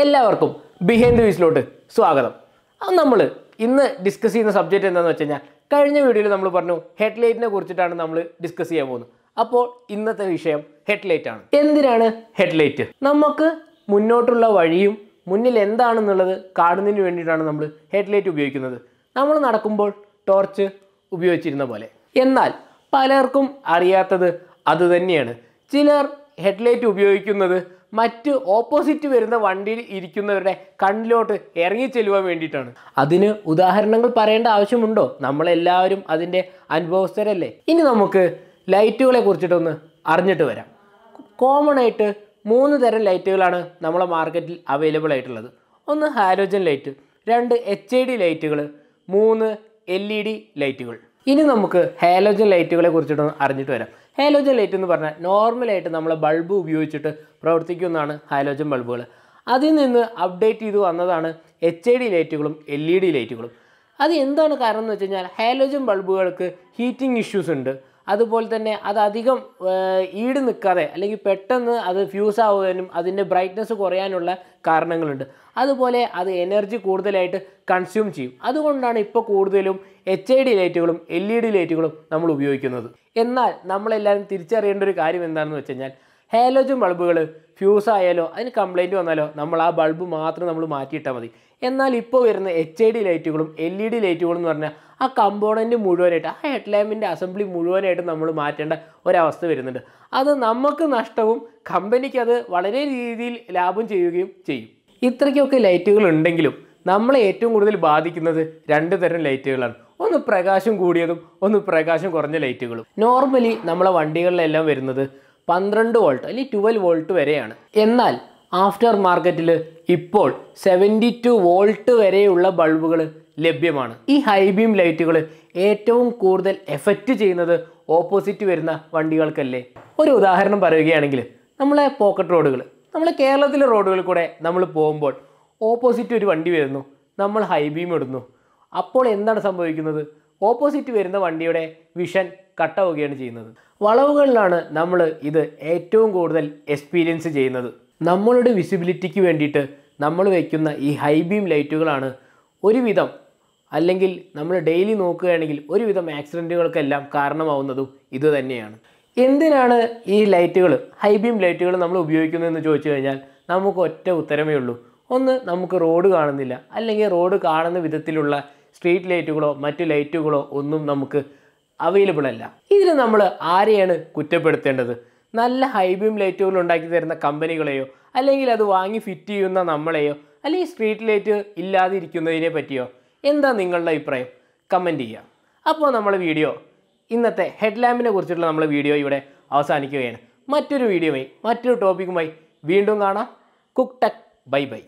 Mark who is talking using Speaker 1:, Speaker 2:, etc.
Speaker 1: എല്ലാവർക്കും ബിഹൈൻഡ് വീസിലോട്ട് സ്വാഗതം അത് നമ്മൾ ഇന്ന് ഡിസ്കസ് ചെയ്യുന്ന സബ്ജക്റ്റ് എന്താണെന്ന് വെച്ച് കഴിഞ്ഞാൽ കഴിഞ്ഞ വീഡിയോയിൽ നമ്മൾ പറഞ്ഞു ഹെഡ്ലൈറ്റിനെ കുറിച്ചിട്ടാണ് നമ്മൾ ഡിസ്കസ് ചെയ്യാൻ പോകുന്നത് അപ്പോൾ ഇന്നത്തെ വിഷയം ഹെഡ്ലൈറ്റ് ആണ് എന്തിനാണ് ഹെഡ്ലൈറ്റ് നമുക്ക് മുന്നോട്ടുള്ള വഴിയും മുന്നിൽ എന്താണെന്നുള്ളത് കാണുന്നതിന് വേണ്ടിയിട്ടാണ് നമ്മൾ ഹെഡ്ലൈറ്റ് ഉപയോഗിക്കുന്നത് നമ്മൾ നടക്കുമ്പോൾ ടോർച്ച് ഉപയോഗിച്ചിരുന്ന പോലെ എന്നാൽ പലർക്കും അറിയാത്തത് അതുതന്നെയാണ് ചിലർ ഹെഡ്ലൈറ്റ് ഉപയോഗിക്കുന്നത് മറ്റ് ഓപ്പോസിറ്റ് വരുന്ന വണ്ടിയിൽ ഇരിക്കുന്നവരുടെ കണ്ണിലോട്ട് ഇറങ്ങി ചെല്ലുവാൻ വേണ്ടിയിട്ടാണ് അതിന് ഉദാഹരണങ്ങൾ പറയേണ്ട ആവശ്യമുണ്ടോ നമ്മളെല്ലാവരും അതിൻ്റെ അനുഭവസ്ഥരല്ലേ ഇനി നമുക്ക് ലൈറ്റുകളെ കുറിച്ചിട്ടൊന്ന് അറിഞ്ഞിട്ട് വരാം കോമൺ ആയിട്ട് മൂന്ന് തരം ലൈറ്റുകളാണ് നമ്മളെ മാർക്കറ്റിൽ അവൈലബിൾ ആയിട്ടുള്ളത് ഒന്ന് ഹാലോജൻ ലൈറ്റ് രണ്ട് എച്ച് ഐ ഡി ലൈറ്റുകൾ മൂന്ന് എൽ ഇ ഡി ലൈറ്റുകൾ ഇനി നമുക്ക് ഹാലോജൻ ലൈറ്റുകളെ കുറിച്ചിട്ടൊന്ന് അറിഞ്ഞിട്ട് വരാം ഹൈലോജൻ ലൈറ്റ് എന്ന് പറഞ്ഞാൽ നോർമലായിട്ട് നമ്മൾ ബൾബ് ഉപയോഗിച്ചിട്ട് പ്രവർത്തിക്കുന്നതാണ് ഹൈലോജൻ ബൾബുകൾ അതിൽ നിന്ന് അപ്ഡേറ്റ് ചെയ്ത് വന്നതാണ് എച്ച് ഐ ഡി ലൈറ്റുകളും എൽ ഇ ഡി ലൈറ്റുകളും അത് എന്താണ് കാരണം എന്ന് വെച്ച് കഴിഞ്ഞാൽ ഹൈലോജൻ ബൾബുകൾക്ക് ഹീറ്റിംഗ് ഇഷ്യൂസ് ഉണ്ട് അതുപോലെ തന്നെ അത് അധികം ഈട് നിൽക്കാതെ അല്ലെങ്കിൽ പെട്ടെന്ന് അത് ഫ്യൂസ് ആവുവാനും അതിൻ്റെ ബ്രൈറ്റ്നസ് കുറയാനുള്ള കാരണങ്ങളുണ്ട് അതുപോലെ അത് എനർജി കൂടുതലായിട്ട് കൺസ്യൂം ചെയ്യും അതുകൊണ്ടാണ് ഇപ്പോൾ കൂടുതലും എച്ച് ഐ ഡി ലൈറ്റുകളും എൽ ഇ ഡി ലൈറ്റുകളും നമ്മൾ ഉപയോഗിക്കുന്നത് എന്നാൽ നമ്മളെല്ലാവരും തിരിച്ചറിയേണ്ട ഒരു കാര്യം എന്താണെന്ന് വെച്ച് കഴിഞ്ഞാൽ ഹാലോജൻ ബൾബുകൾ ഫ്യൂസ് ആയാലോ അതിന് കംപ്ലൈൻറ്റ് വന്നാലോ നമ്മൾ ആ ബൾബ് മാത്രം നമ്മൾ മാറ്റിയിട്ടാൽ മതി എന്നാൽ ഇപ്പോൾ വരുന്ന എച്ച് ഐ ഡി ലൈറ്റുകളും എൽ ഇ ഡി ലൈറ്റുകളും എന്ന് പറഞ്ഞാൽ ആ കമ്പോണൻറ്റ് മുഴുവനായിട്ട് ആ ഹെഡ് ലാമ്പിൻ്റെ അസംബ്ലി മുഴുവനായിട്ട് നമ്മൾ മാറ്റേണ്ട ഒരവസ്ഥ വരുന്നുണ്ട് അത് നമുക്ക് നഷ്ടവും കമ്പനിക്ക് അത് വളരെ രീതിയിൽ ലാഭം ചെയ്യുകയും ചെയ്യും ഇത്രയ്ക്കൊക്കെ ലൈറ്റുകൾ ഉണ്ടെങ്കിലും നമ്മളെ ഏറ്റവും കൂടുതൽ ബാധിക്കുന്നത് രണ്ട് തരം ലൈറ്റുകളാണ് ഒന്ന് പ്രകാശം കൂടിയതും ഒന്ന് പ്രകാശം കുറഞ്ഞ ലൈറ്റുകളും നോർമലി നമ്മളെ വണ്ടികളിലെല്ലാം വരുന്നത് പന്ത്രണ്ട് വോൾട്ട് അല്ലെങ്കിൽ ട്വൽവ് വോൾട്ട് വരെയാണ് എന്നാൽ ആഫ്റ്റർ മാർക്കറ്റിൽ ഇപ്പോൾ സെവൻറ്റി ടു വോൾട്ട് വരെയുള്ള ബൾബുകൾ ലഭ്യമാണ് ഈ ഹൈ ബീം ലൈറ്റുകൾ ഏറ്റവും കൂടുതൽ എഫക്റ്റ് ചെയ്യുന്നത് ഓപ്പോസിറ്റ് വരുന്ന വണ്ടികൾക്കല്ലേ ഒരു ഉദാഹരണം പറയുകയാണെങ്കിൽ നമ്മളെ പോക്കറ്റ് റോഡുകൾ നമ്മൾ കേരളത്തിലെ റോഡുകളിൽ കൂടെ നമ്മൾ പോകുമ്പോൾ ഓപ്പോസിറ്റ് ഒരു വണ്ടി വരുന്നു നമ്മൾ ഹൈ ബീം ഇടുന്നു അപ്പോൾ എന്താണ് സംഭവിക്കുന്നത് ഓപ്പോസിറ്റ് വരുന്ന വണ്ടിയുടെ വിഷൻ കട്ടാവുകയാണ് ചെയ്യുന്നത് വളവുകളിലാണ് നമ്മൾ ഇത് ഏറ്റവും കൂടുതൽ എക്സ്പീരിയൻസ് ചെയ്യുന്നത് നമ്മളുടെ വിസിബിലിറ്റിക്ക് വേണ്ടിയിട്ട് നമ്മൾ വയ്ക്കുന്ന ഈ ഹൈ ബീം ലൈറ്റുകളാണ് ഒരുവിധം അല്ലെങ്കിൽ നമ്മൾ ഡെയിലി നോക്കുകയാണെങ്കിൽ ഒരുവിധം ആക്സിഡൻറ്റുകൾക്കെല്ലാം കാരണമാവുന്നതും ഇതുതന്നെയാണ് എന്തിനാണ് ഈ ലൈറ്റുകൾ ഹൈ ബീം ലൈറ്റുകൾ നമ്മൾ ഉപയോഗിക്കുന്നതെന്ന് ചോദിച്ചു കഴിഞ്ഞാൽ നമുക്ക് ഒറ്റ ഉത്തരമേ ഉള്ളൂ ഒന്ന് നമുക്ക് റോഡ് കാണുന്നില്ല അല്ലെങ്കിൽ റോഡ് കാണുന്ന വിധത്തിലുള്ള സ്ട്രീറ്റ് ലൈറ്റുകളോ മറ്റ് ലൈറ്റുകളോ ഒന്നും നമുക്ക് അവൈലബിൾ അല്ല ഇതിന് നമ്മൾ ആരെയാണ് കുറ്റപ്പെടുത്തേണ്ടത് നല്ല ഹൈ ബീം ലൈറ്റുകൾ ഉണ്ടാക്കി തരുന്ന കമ്പനികളെയോ അല്ലെങ്കിൽ അത് വാങ്ങി ഫിറ്റ് ചെയ്യുന്ന നമ്മളെയോ അല്ലെങ്കിൽ സ്ട്രീറ്റ് ലൈറ്റ് ഇല്ലാതിരിക്കുന്നതിനെ പറ്റിയോ എന്താ നിങ്ങളുടെ അഭിപ്രായം കമൻറ്റ് ചെയ്യുക അപ്പോൾ നമ്മളെ വീഡിയോ ഇന്നത്തെ ഹെഡ് ലാമ്പിനെ നമ്മളെ വീഡിയോ ഇവിടെ അവസാനിക്കുകയാണ് മറ്റൊരു വീഡിയോയും മറ്റൊരു ടോപ്പിക്കുമായി വീണ്ടും കാണാം കുക്ക് ബൈ ബൈ